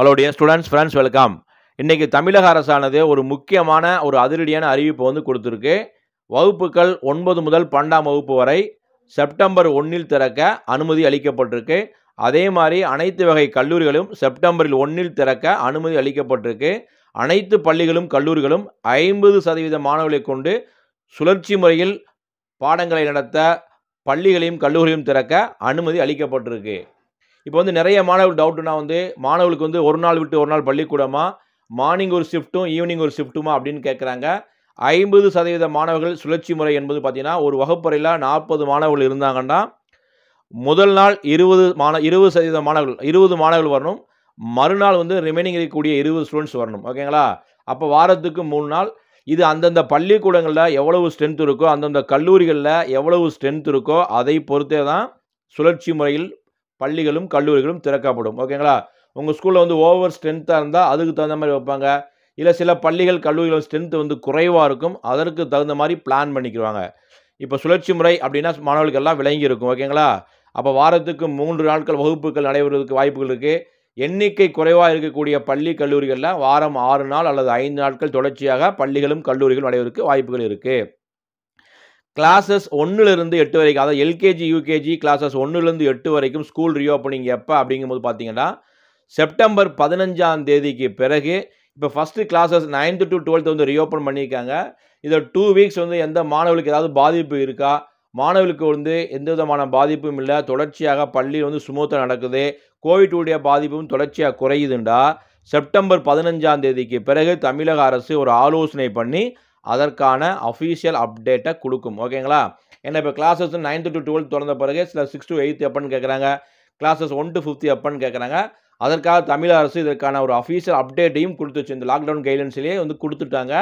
hello dear students friends welcome இன்றைக்கி தமிழக அரசானது ஒரு முக்கியமான ஒரு அதிரடியான அறிவிப்பு வந்து கொடுத்துருக்கு வகுப்புகள் ஒன்பது முதல் பன்னெண்டாம் வகுப்பு வரை செப்டம்பர் ஒன்றில் திறக்க அனுமதி அளிக்கப்பட்டிருக்கு அதே மாதிரி அனைத்து வகை கல்லூரிகளும் செப்டம்பரில் ஒன்றில் திறக்க அனுமதி அளிக்கப்பட்டிருக்கு அனைத்து பள்ளிகளும் கல்லூரிகளும் ஐம்பது சதவீத மாணவர்களை கொண்டு சுழற்சி முறையில் பாடங்களை நடத்த பள்ளிகளையும் கல்லூரியும் திறக்க அனுமதி அளிக்கப்பட்டிருக்கு இப்போ வந்து நிறைய மாணவர்கள் டவுட்னா வந்து மாணவர்களுக்கு வந்து ஒரு நாள் விட்டு ஒரு நாள் பள்ளிக்கூடமா மார்னிங் ஒரு ஷிஃப்ட்டும் ஈவினிங் ஒரு ஷிஃப்ட்டுமா அப்படின்னு கேட்குறாங்க ஐம்பது சதவீத மாணவர்கள் சுழற்சி முறை என்பது பார்த்திங்கன்னா ஒரு வகுப்பறையில் நாற்பது மாணவர்கள் இருந்தாங்கன்னா முதல் நாள் இருபது மாண இருபது சதவீத மாணவர்கள் இருபது மாணவர்கள் வரணும் மறுநாள் வந்து ரிமைனிங் இருக்கக்கூடிய இருபது ஸ்டூடெண்ட்ஸ் வரணும் ஓகேங்களா அப்போ வாரத்துக்கு மூணு நாள் இது அந்தந்த பள்ளிக்கூடங்களில் எவ்வளவு ஸ்ட்ரென்த் இருக்கோ அந்தந்த கல்லூரிகளில் எவ்வளவு ஸ்ட்ரென்த் இருக்கோ அதை பொறுத்தே தான் சுழற்சி முறையில் பள்ளிகளும் கல்லூரிகளும் திறக்கப்படும் ஓகேங்களா உங்கள் ஸ்கூலில் வந்து ஓவர் ஸ்ட்ரென்த்தாக இருந்தால் அதுக்கு தகுந்த மாதிரி வைப்பாங்க இல்லை சில பள்ளிகள் கல்லூரிகள் ஸ்ட்ரென்த்து வந்து குறைவாக இருக்கும் அதற்கு தகுந்த மாதிரி பிளான் பண்ணிக்கிறாங்க இப்போ சுழற்சி முறை அப்படின்னா மாணவர்களுக்கெல்லாம் விளங்கி இருக்கும் ஓகேங்களா அப்போ வாரத்துக்கு மூன்று நாட்கள் வகுப்புகள் நடைபெறுவதற்கு வாய்ப்புகள் இருக்குது எண்ணிக்கை குறைவாக இருக்கக்கூடிய பள்ளி கல்லூரிகளில் வாரம் ஆறு நாள் அல்லது ஐந்து நாட்கள் தொடர்ச்சியாக பள்ளிகளும் கல்லூரிகளும் நடைபெறுவதற்கு வாய்ப்புகள் இருக்குது கிளாஸஸ் ஒன்றுலேருந்து எட்டு வரைக்கும் அதாவது எல்கேஜி யூகேஜி கிளாஸஸ் ஒன்றுலேருந்து எட்டு வரைக்கும் ஸ்கூல் ரீஓப்பனிங் எப்போ அப்படிங்கும்போது பார்த்தீங்கன்னா செப்டம்பர் பதினஞ்சாம் தேதிக்கு பிறகு இப்போ first classes ninth to twelfth வந்து ரீஓப்பன் பண்ணியிருக்காங்க இதை டூ வீக்ஸ் வந்து எந்த மாணவர்களுக்கு ஏதாவது பாதிப்பு இருக்கா மாணவர்களுக்கு வந்து எந்த விதமான பாதிப்பும் இல்லை தொடர்ச்சியாக பள்ளி வந்து சுமூத்தம் நடக்குது கோவிட்டுடைய பாதிப்பும் தொடர்ச்சியாக குறையுதுண்டா செப்டம்பர் பதினஞ்சாம் தேதிக்கு பிறகு தமிழக அரசு ஒரு ஆலோசனை பண்ணி அதற்கான அஃபீஷியல் அப்டேட்டை கொடுக்கும் ஓகேங்களா ஏன்னா இப்போ கிளாஸஸ் நைன்த்து டு டுவெல்த் திறந்த பிறகு சில சிக்ஸ் டு எயித் எப்பன்னு கேட்குறாங்க கிளாஸஸ் ஒன் டு ஃபிஃப்த் எப்பன்னு கேட்குறாங்க அதற்காக தமிழ் அரசு இதற்கான ஒரு அஃபீஷியல் அப்டேட்டையும் கொடுத்துச்சு இந்த லாக்டவுன் கைடன்ஸ்லேயே வந்து கொடுத்துட்டாங்க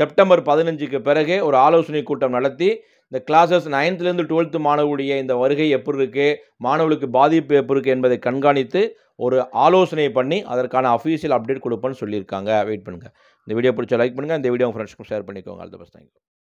செப்டம்பர் பதினஞ்சுக்கு பிறகு ஒரு ஆலோசனை கூட்டம் நடத்தி இந்த கிளாஸஸ் நைன்த்துலேருந்து டுவெல்த்து மாணவருடைய இந்த வருகை எப்படி இருக்குது மாணவர்களுக்கு பாதிப்பு எப்படி இருக்குது என்பதை கண்காணித்து ஒரு ஆலோசனை பண்ணி அதற்கான அஃபீஷியல் அப்டேட் கொடுப்பேன்னு சொல்லியிருக்காங்க வெயிட் பண்ணுங்கள் இந்த வீடியோ பிடிச்ச லைக் பண்ணுங்கள் இந்த வீடியோ உங்கள் ஃப்ரெண்ட்ஸ்க்கும் ஷேர் பண்ணிக்கோங்க அடுத்த பஸ் தேங்க்யூ